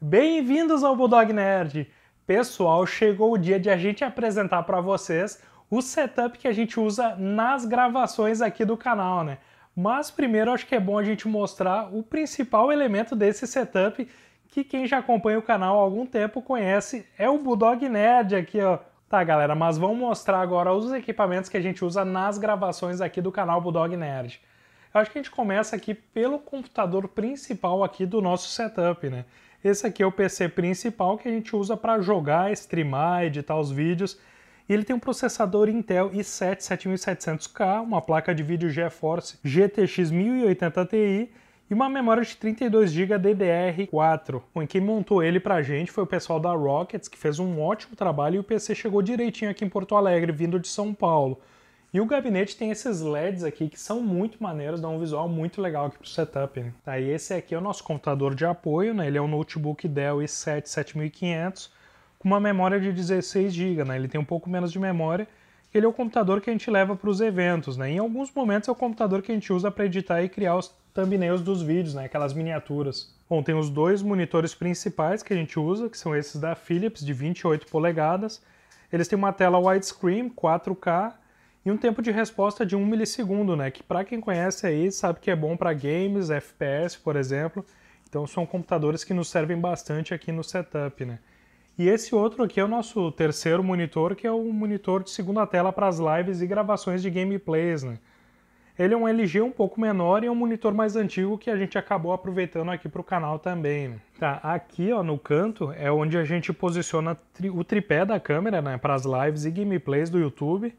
Bem-vindos ao Bulldog Nerd! Pessoal, chegou o dia de a gente apresentar para vocês o setup que a gente usa nas gravações aqui do canal, né? Mas primeiro acho que é bom a gente mostrar o principal elemento desse setup que quem já acompanha o canal há algum tempo conhece, é o Bulldog Nerd aqui, ó. Tá, galera, mas vamos mostrar agora os equipamentos que a gente usa nas gravações aqui do canal Bulldog Nerd. Eu acho que a gente começa aqui pelo computador principal aqui do nosso setup, né? Esse aqui é o PC principal que a gente usa para jogar, streamar, editar os vídeos. E ele tem um processador Intel i7 7700K, uma placa de vídeo GeForce GTX 1080 Ti e uma memória de 32 GB DDR4. Bom, quem montou ele pra gente foi o pessoal da Rockets, que fez um ótimo trabalho e o PC chegou direitinho aqui em Porto Alegre, vindo de São Paulo. E o gabinete tem esses LEDs aqui que são muito maneiros, dão um visual muito legal aqui para o setup. Né? Tá, e esse aqui é o nosso computador de apoio, né? ele é um notebook Dell i7 7500 com uma memória de 16 GB, né? ele tem um pouco menos de memória, ele é o computador que a gente leva para os eventos, né? Em alguns momentos é o computador que a gente usa para editar e criar os thumbnails dos vídeos, né? Aquelas miniaturas. Bom, tem os dois monitores principais que a gente usa, que são esses da Philips de 28 polegadas. Eles têm uma tela widescreen 4K e um tempo de resposta de 1 milissegundo, né? Que para quem conhece aí sabe que é bom para games, FPS, por exemplo. Então são computadores que nos servem bastante aqui no setup, né? E esse outro aqui é o nosso terceiro monitor, que é o monitor de segunda tela para as lives e gravações de gameplays, né? Ele é um LG um pouco menor e é um monitor mais antigo que a gente acabou aproveitando aqui para o canal também. Né? Tá, aqui ó, no canto é onde a gente posiciona o tripé da câmera né, para as lives e gameplays do YouTube.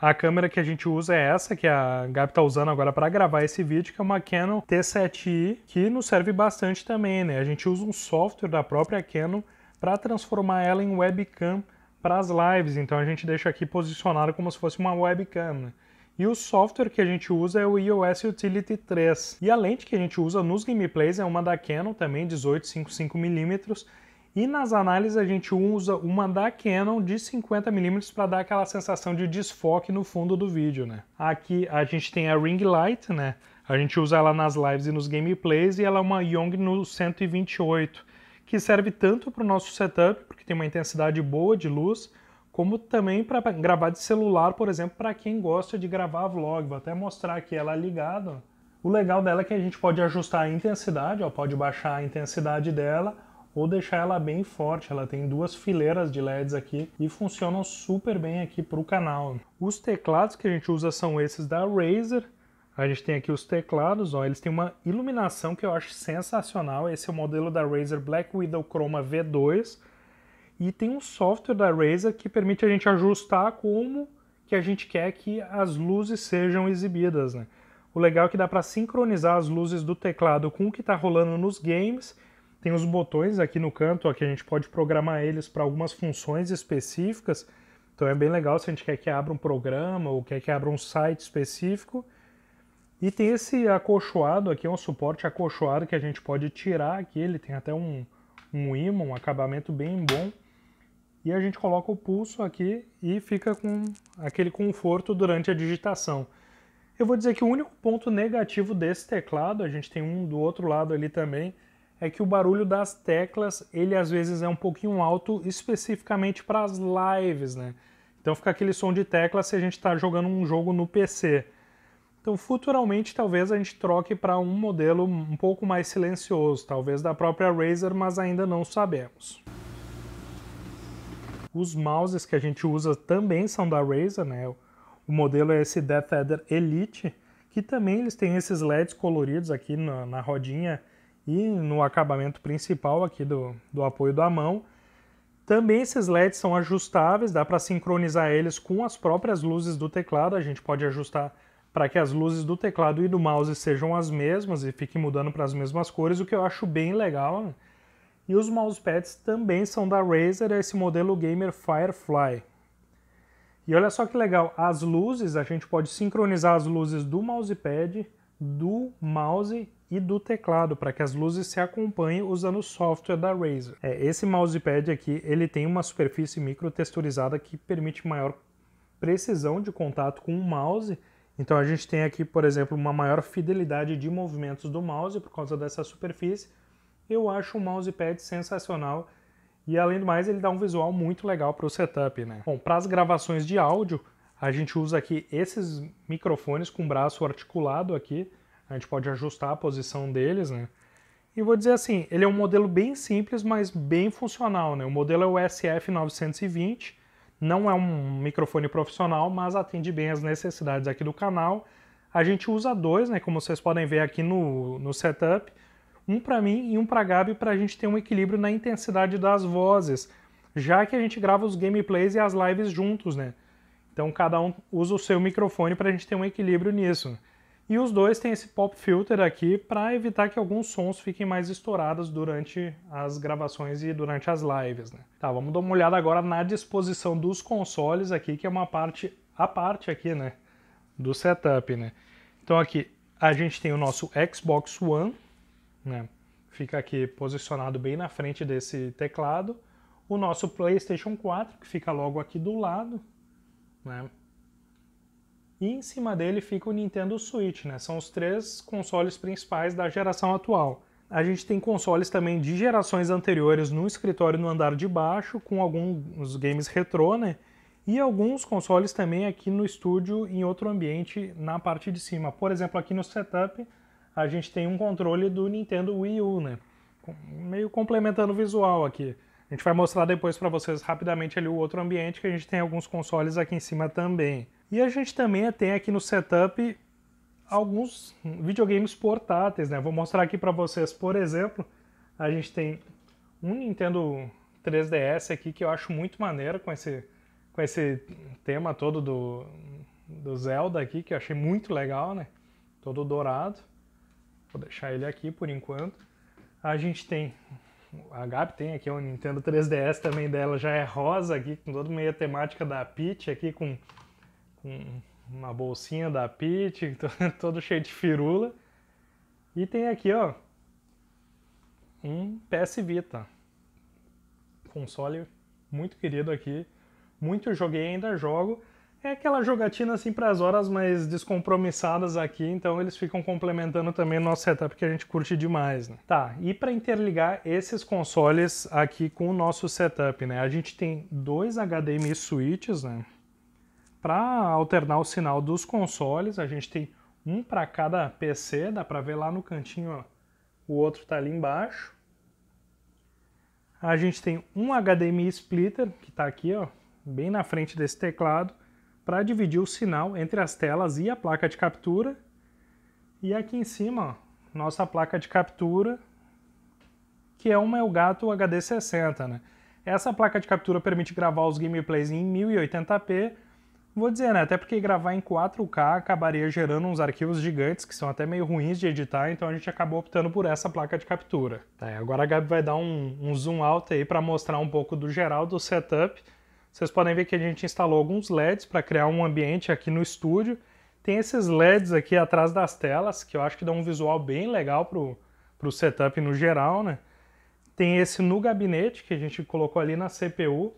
A câmera que a gente usa é essa, que a Gabi está usando agora para gravar esse vídeo, que é uma Canon T7i, que nos serve bastante também, né? A gente usa um software da própria Canon para transformar ela em webcam para as lives, então a gente deixa aqui posicionado como se fosse uma webcam, né? E o software que a gente usa é o iOS Utility 3. E a lente que a gente usa nos gameplays é uma da Canon também, 18 55mm, e nas análises a gente usa uma da Canon de 50mm para dar aquela sensação de desfoque no fundo do vídeo, né? Aqui a gente tem a Ring Light, né? A gente usa ela nas lives e nos gameplays e ela é uma Yongnuo 128, que serve tanto para o nosso setup, porque tem uma intensidade boa de luz, como também para gravar de celular, por exemplo, para quem gosta de gravar vlog. Vou até mostrar aqui ela ligada. O legal dela é que a gente pode ajustar a intensidade, ó, pode baixar a intensidade dela, ou deixar ela bem forte. Ela tem duas fileiras de LEDs aqui e funcionam super bem aqui para o canal. Os teclados que a gente usa são esses da Razer. A gente tem aqui os teclados, ó, eles têm uma iluminação que eu acho sensacional. Esse é o modelo da Razer Black Widow Chroma V2. E tem um software da Razer que permite a gente ajustar como que a gente quer que as luzes sejam exibidas, né? O legal é que dá para sincronizar as luzes do teclado com o que está rolando nos games tem os botões aqui no canto, ó, que a gente pode programar eles para algumas funções específicas. Então é bem legal se a gente quer que abra um programa ou quer que abra um site específico. E tem esse acolchoado aqui, é um suporte acolchoado que a gente pode tirar aqui. Ele tem até um, um imã, um acabamento bem bom. E a gente coloca o pulso aqui e fica com aquele conforto durante a digitação. Eu vou dizer que o único ponto negativo desse teclado, a gente tem um do outro lado ali também, é que o barulho das teclas, ele às vezes é um pouquinho alto, especificamente para as lives, né? Então fica aquele som de tecla se a gente está jogando um jogo no PC. Então futuramente talvez a gente troque para um modelo um pouco mais silencioso, talvez da própria Razer, mas ainda não sabemos. Os mouses que a gente usa também são da Razer, né? O modelo é esse Death Adder Elite, que também eles têm esses LEDs coloridos aqui na, na rodinha e no acabamento principal aqui do, do apoio da mão, também esses LEDs são ajustáveis, dá para sincronizar eles com as próprias luzes do teclado, a gente pode ajustar para que as luzes do teclado e do mouse sejam as mesmas e fiquem mudando para as mesmas cores, o que eu acho bem legal. Né? E os mousepads também são da Razer, esse modelo Gamer Firefly. E olha só que legal, as luzes, a gente pode sincronizar as luzes do mousepad do mouse e do teclado para que as luzes se acompanhem usando o software da Razer. É, esse mousepad aqui ele tem uma superfície micro texturizada que permite maior precisão de contato com o mouse. Então a gente tem aqui, por exemplo, uma maior fidelidade de movimentos do mouse por causa dessa superfície. Eu acho o mousepad sensacional e além do mais ele dá um visual muito legal para o setup, né? Bom, para as gravações de áudio a gente usa aqui esses microfones com braço articulado aqui, a gente pode ajustar a posição deles, né? E vou dizer assim, ele é um modelo bem simples, mas bem funcional, né? O modelo é o SF920, não é um microfone profissional, mas atende bem as necessidades aqui do canal. A gente usa dois, né, como vocês podem ver aqui no, no setup, um para mim e um para Gabi para a gente ter um equilíbrio na intensidade das vozes, já que a gente grava os gameplays e as lives juntos, né? Então cada um usa o seu microfone para a gente ter um equilíbrio nisso. Né? E os dois têm esse pop filter aqui para evitar que alguns sons fiquem mais estourados durante as gravações e durante as lives. Né? Tá, vamos dar uma olhada agora na disposição dos consoles aqui, que é uma parte a parte aqui, né, do setup, né. Então aqui a gente tem o nosso Xbox One, né, fica aqui posicionado bem na frente desse teclado, o nosso PlayStation 4 que fica logo aqui do lado, né? E em cima dele fica o Nintendo Switch, né? São os três consoles principais da geração atual. A gente tem consoles também de gerações anteriores no escritório no andar de baixo, com alguns games retrô, né? E alguns consoles também aqui no estúdio, em outro ambiente, na parte de cima. Por exemplo, aqui no setup, a gente tem um controle do Nintendo Wii U, né? Meio complementando o visual aqui. A gente vai mostrar depois para vocês rapidamente ali o outro ambiente que a gente tem alguns consoles aqui em cima também. E a gente também tem aqui no setup alguns videogames portáteis, né? Vou mostrar aqui para vocês, por exemplo, a gente tem um Nintendo 3DS aqui que eu acho muito maneiro com esse, com esse tema todo do, do Zelda aqui, que eu achei muito legal, né? Todo dourado. Vou deixar ele aqui por enquanto. A gente tem a Gabi tem aqui um Nintendo 3DS também dela, já é rosa aqui, com toda meia temática da Peach aqui, com, com uma bolsinha da Peach, todo cheio de firula. E tem aqui, ó, um PS Vita. Console muito querido aqui. Muito joguei, ainda jogo. É aquela jogatina assim para as horas mais descompromissadas aqui, então eles ficam complementando também o nosso setup que a gente curte demais, né? Tá, e para interligar esses consoles aqui com o nosso setup, né? A gente tem dois HDMI switches, né? Para alternar o sinal dos consoles, a gente tem um para cada PC, dá para ver lá no cantinho, ó. o outro tá ali embaixo. A gente tem um HDMI splitter que está aqui, ó, bem na frente desse teclado para dividir o sinal entre as telas e a placa de captura. E aqui em cima, ó, nossa placa de captura, que é uma Elgato HD60. Né? Essa placa de captura permite gravar os gameplays em 1080p. Vou dizer, né? Até porque gravar em 4K acabaria gerando uns arquivos gigantes que são até meio ruins de editar, então a gente acabou optando por essa placa de captura. Tá, agora a Gabi vai dar um, um zoom alto aí para mostrar um pouco do geral do setup. Vocês podem ver que a gente instalou alguns LEDs para criar um ambiente aqui no estúdio. Tem esses LEDs aqui atrás das telas, que eu acho que dão um visual bem legal para o setup no geral, né? Tem esse no gabinete, que a gente colocou ali na CPU.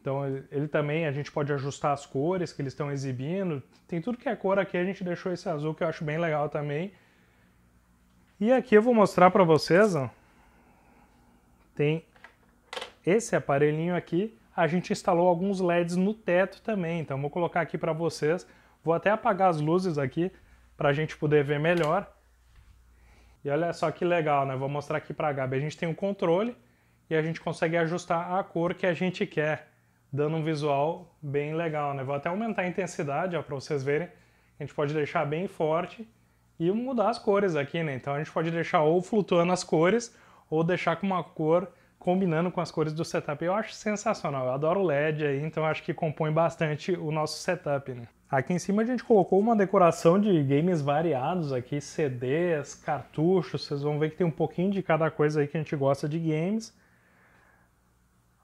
Então ele, ele também, a gente pode ajustar as cores que eles estão exibindo. Tem tudo que é cor aqui, a gente deixou esse azul, que eu acho bem legal também. E aqui eu vou mostrar para vocês, ó. Tem esse aparelhinho aqui, a gente instalou alguns LEDs no teto também. Então vou colocar aqui para vocês. Vou até apagar as luzes aqui para a gente poder ver melhor. E olha só que legal, né? Vou mostrar aqui para a Gabi. A gente tem um controle e a gente consegue ajustar a cor que a gente quer, dando um visual bem legal, né? Vou até aumentar a intensidade, ó, para vocês verem. A gente pode deixar bem forte e mudar as cores aqui, né? Então a gente pode deixar ou flutuando as cores ou deixar com uma cor combinando com as cores do setup. Eu acho sensacional, eu adoro LED aí, então acho que compõe bastante o nosso setup, né? Aqui em cima a gente colocou uma decoração de games variados aqui, CDs, cartuchos, vocês vão ver que tem um pouquinho de cada coisa aí que a gente gosta de games.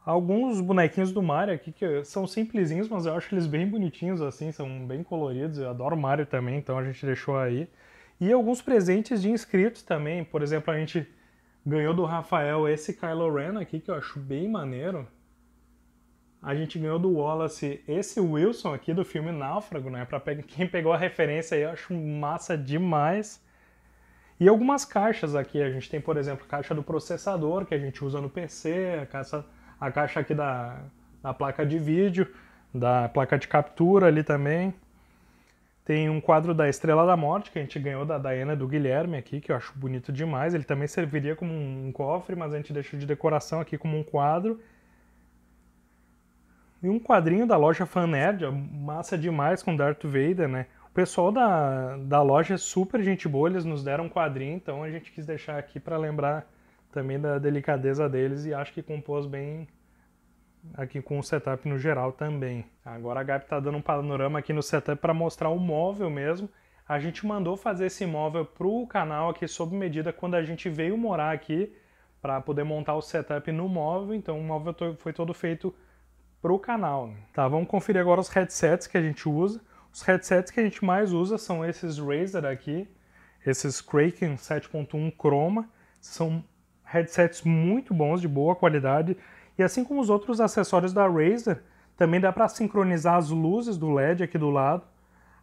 Alguns bonequinhos do Mario aqui que são simplesinhos, mas eu acho eles bem bonitinhos assim, são bem coloridos, eu adoro Mario também, então a gente deixou aí. E alguns presentes de inscritos também, por exemplo, a gente Ganhou do Rafael esse Kylo Ren aqui, que eu acho bem maneiro. A gente ganhou do Wallace esse Wilson aqui do filme Náufrago, né? Pra quem pegou a referência aí, eu acho massa demais. E algumas caixas aqui. A gente tem, por exemplo, a caixa do processador, que a gente usa no PC, a caixa, a caixa aqui da, da placa de vídeo, da placa de captura ali também. Tem um quadro da Estrela da Morte, que a gente ganhou da Diana do Guilherme aqui, que eu acho bonito demais. Ele também serviria como um cofre, mas a gente deixou de decoração aqui como um quadro. E um quadrinho da loja Fanerd, massa demais com Darth Vader, né? O pessoal da, da loja é super gente boa, eles nos deram um quadrinho, então a gente quis deixar aqui para lembrar também da delicadeza deles e acho que compôs bem aqui com o setup no geral também. Agora a Gap está dando um panorama aqui no setup para mostrar o móvel mesmo. A gente mandou fazer esse móvel para o canal aqui sob medida quando a gente veio morar aqui para poder montar o setup no móvel, então o móvel foi todo feito para o canal. Tá, vamos conferir agora os headsets que a gente usa. Os headsets que a gente mais usa são esses Razer aqui, esses Kraken 7.1 Chroma, são headsets muito bons, de boa qualidade, e assim como os outros acessórios da Razer, também dá para sincronizar as luzes do LED aqui do lado.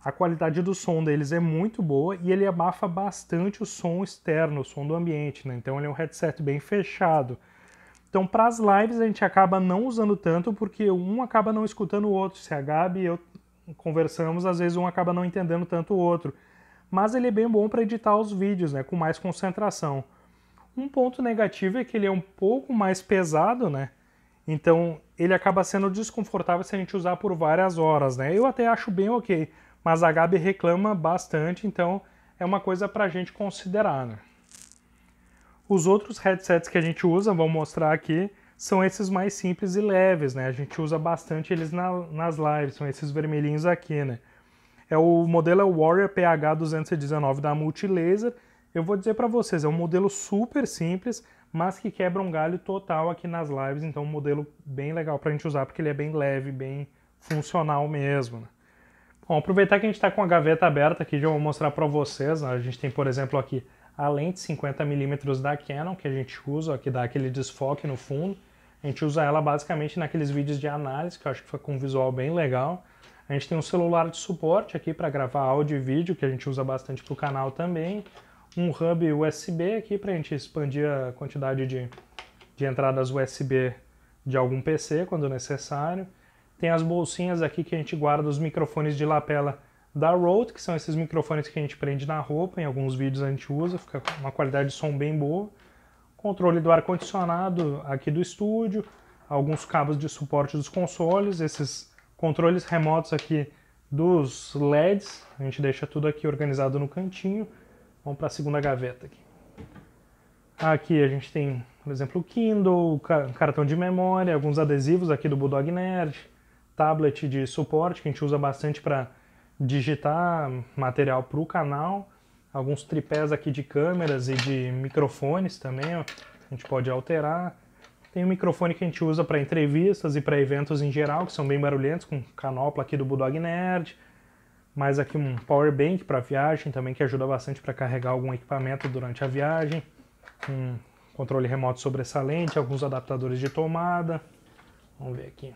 A qualidade do som deles é muito boa e ele abafa bastante o som externo, o som do ambiente, né? Então ele é um headset bem fechado. Então para as lives a gente acaba não usando tanto porque um acaba não escutando o outro. Se a Gabi e eu conversamos, às vezes um acaba não entendendo tanto o outro. Mas ele é bem bom para editar os vídeos, né? Com mais concentração. Um ponto negativo é que ele é um pouco mais pesado, né? Então ele acaba sendo desconfortável se a gente usar por várias horas, né? Eu até acho bem ok, mas a Gabi reclama bastante, então é uma coisa para a gente considerar, né? Os outros headsets que a gente usa, vou mostrar aqui, são esses mais simples e leves, né? A gente usa bastante eles na, nas lives, são esses vermelhinhos aqui, né? É o modelo é Warrior PH219 da Multilaser. Eu vou dizer para vocês, é um modelo super simples, mas que quebra um galho total aqui nas lives. Então, é um modelo bem legal para a gente usar, porque ele é bem leve, bem funcional mesmo. Né? Bom, aproveitar que a gente está com a gaveta aberta aqui, já vou mostrar para vocês. Né? A gente tem, por exemplo, aqui a lente 50mm da Canon, que a gente usa, que dá aquele desfoque no fundo. A gente usa ela basicamente naqueles vídeos de análise, que eu acho que foi com um visual bem legal. A gente tem um celular de suporte aqui para gravar áudio e vídeo, que a gente usa bastante para o canal também um hub USB aqui para a gente expandir a quantidade de, de entradas USB de algum PC quando necessário. Tem as bolsinhas aqui que a gente guarda os microfones de lapela da Rode, que são esses microfones que a gente prende na roupa, em alguns vídeos a gente usa, fica uma qualidade de som bem boa. Controle do ar-condicionado aqui do estúdio, alguns cabos de suporte dos consoles, esses controles remotos aqui dos LEDs, a gente deixa tudo aqui organizado no cantinho. Vamos para a segunda gaveta aqui. Aqui a gente tem, por exemplo, o Kindle, cartão de memória, alguns adesivos aqui do Bulldog Nerd, tablet de suporte que a gente usa bastante para digitar material para o canal, alguns tripés aqui de câmeras e de microfones também, ó, a gente pode alterar. Tem um microfone que a gente usa para entrevistas e para eventos em geral, que são bem barulhentos, com canopla aqui do Bulldog Nerd mais aqui um power bank para viagem também que ajuda bastante para carregar algum equipamento durante a viagem, um controle remoto sobressalente, alguns adaptadores de tomada. Vamos ver aqui.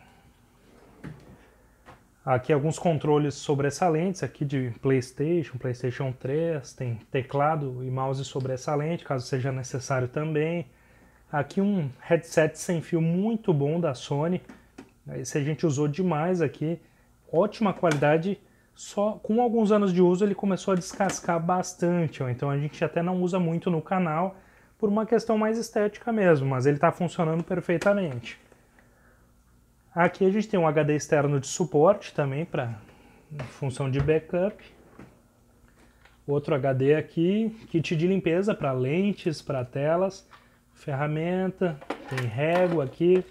Aqui alguns controles sobressalentes aqui de PlayStation, PlayStation 3, tem teclado e mouse sobressalente, caso seja necessário também. Aqui um headset sem fio muito bom da Sony. Esse a gente usou demais aqui. Ótima qualidade só com alguns anos de uso ele começou a descascar bastante, ou então a gente até não usa muito no canal por uma questão mais estética mesmo, mas ele está funcionando perfeitamente. Aqui a gente tem um HD externo de suporte também para função de backup. Outro HD aqui, kit de limpeza para lentes, para telas, ferramenta, tem régua aqui.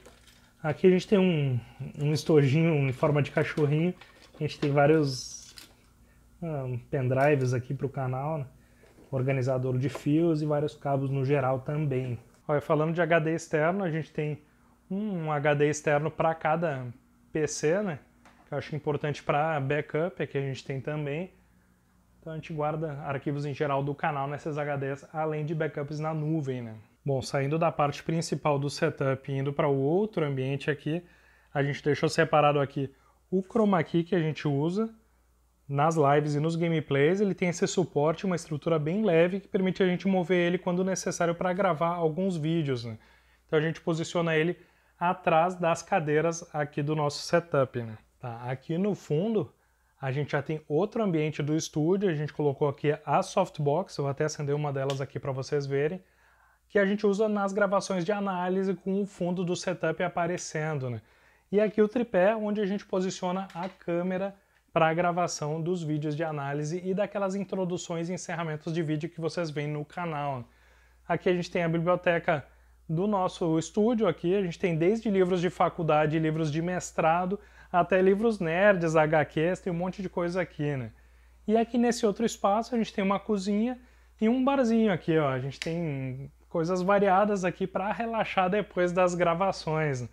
Aqui a gente tem um, um estojinho em forma de cachorrinho a gente tem vários um, ah, pendrives aqui para o canal, né? organizador de fios e vários cabos no geral também. Olha, falando de HD externo, a gente tem um HD externo para cada PC, né? Que eu acho importante para backup, aqui é a gente tem também. Então a gente guarda arquivos em geral do canal nessas HDs, além de backups na nuvem, né? Bom, saindo da parte principal do setup e indo para o outro ambiente aqui, a gente deixou separado aqui o chroma key que a gente usa nas lives e nos gameplays, ele tem esse suporte, uma estrutura bem leve que permite a gente mover ele quando necessário para gravar alguns vídeos. Né? Então a gente posiciona ele atrás das cadeiras aqui do nosso setup. Né? Tá, aqui no fundo a gente já tem outro ambiente do estúdio, a gente colocou aqui a softbox, eu vou até acender uma delas aqui para vocês verem, que a gente usa nas gravações de análise com o fundo do setup aparecendo. Né? E aqui o tripé, onde a gente posiciona a câmera para a gravação dos vídeos de análise e daquelas introduções e encerramentos de vídeo que vocês veem no canal. Aqui a gente tem a biblioteca do nosso estúdio aqui, a gente tem desde livros de faculdade, livros de mestrado, até livros nerds, HQs, tem um monte de coisa aqui, né? E aqui nesse outro espaço a gente tem uma cozinha e um barzinho aqui, ó. A gente tem coisas variadas aqui para relaxar depois das gravações. Né?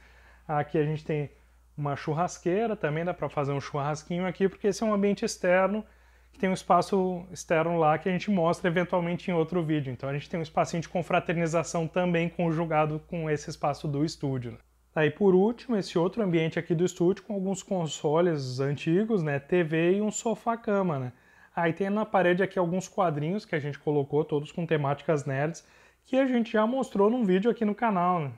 Aqui a gente tem uma churrasqueira, também dá para fazer um churrasquinho aqui, porque esse é um ambiente externo, que tem um espaço externo lá que a gente mostra eventualmente em outro vídeo. Então a gente tem um espacinho de confraternização também conjugado com esse espaço do estúdio. Né? Aí por último, esse outro ambiente aqui do estúdio com alguns consoles antigos, né, TV e um sofá-cama, né? Aí tem na parede aqui alguns quadrinhos que a gente colocou, todos com temáticas nerds, que a gente já mostrou num vídeo aqui no canal, né?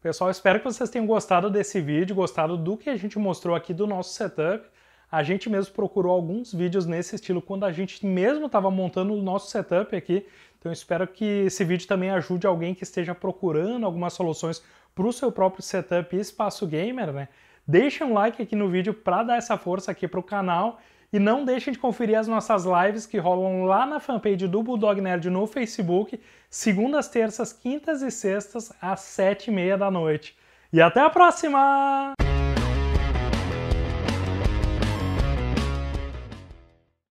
Pessoal, espero que vocês tenham gostado desse vídeo, gostado do que a gente mostrou aqui do nosso setup. A gente mesmo procurou alguns vídeos nesse estilo quando a gente mesmo estava montando o nosso setup aqui. Então espero que esse vídeo também ajude alguém que esteja procurando algumas soluções para o seu próprio setup e espaço gamer, né? Deixa um like aqui no vídeo para dar essa força aqui para o canal e não deixem de conferir as nossas lives que rolam lá na fanpage do Bulldog Nerd no Facebook, segundas, terças, quintas e sextas, às sete e meia da noite. E até a próxima!